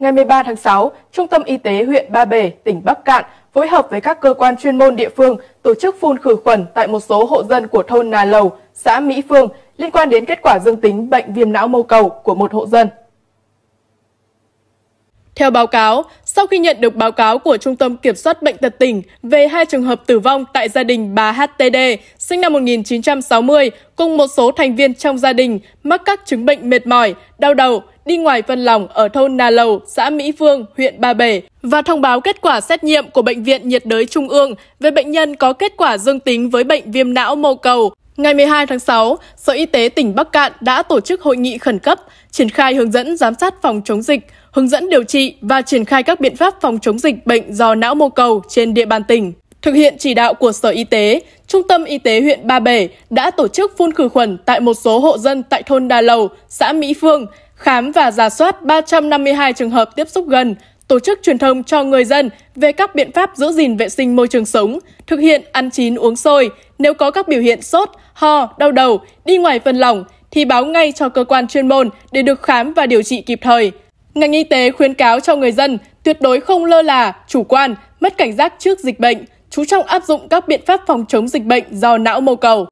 ngày 13 tháng 6, Trung tâm Y tế huyện Ba Bể, tỉnh Bắc Cạn phối hợp với các cơ quan chuyên môn địa phương tổ chức phun khử khuẩn tại một số hộ dân của thôn Nà Lầu, xã Mỹ Phương liên quan đến kết quả dương tính bệnh viêm não mô cầu của một hộ dân. Theo báo cáo, sau khi nhận được báo cáo của Trung tâm Kiểm soát Bệnh tật tỉnh về hai trường hợp tử vong tại gia đình bà HTD, sinh năm 1960, cùng một số thành viên trong gia đình mắc các chứng bệnh mệt mỏi, đau đầu, đi ngoài phân lỏng ở thôn Na Lầu, xã Mỹ Phương, huyện Ba Bể và thông báo kết quả xét nghiệm của Bệnh viện nhiệt đới Trung ương về bệnh nhân có kết quả dương tính với bệnh viêm não mô cầu. Ngày 12 tháng 6, Sở Y tế tỉnh Bắc Cạn đã tổ chức hội nghị khẩn cấp, triển khai hướng dẫn giám sát phòng chống dịch, hướng dẫn điều trị và triển khai các biện pháp phòng chống dịch bệnh do não mô cầu trên địa bàn tỉnh. Thực hiện chỉ đạo của Sở Y tế, Trung tâm Y tế huyện Ba Bể đã tổ chức phun khử khuẩn tại một số hộ dân tại thôn Đà Lầu, xã Mỹ Phương, khám và giả soát 352 trường hợp tiếp xúc gần, tổ chức truyền thông cho người dân về các biện pháp giữ gìn vệ sinh môi trường sống, thực hiện ăn chín uống sôi, nếu có các biểu hiện sốt, ho, đau đầu, đi ngoài phân lỏng thì báo ngay cho cơ quan chuyên môn để được khám và điều trị kịp thời. Ngành y tế khuyến cáo cho người dân tuyệt đối không lơ là, chủ quan, mất cảnh giác trước dịch bệnh, chú trọng áp dụng các biện pháp phòng chống dịch bệnh do não mô cầu.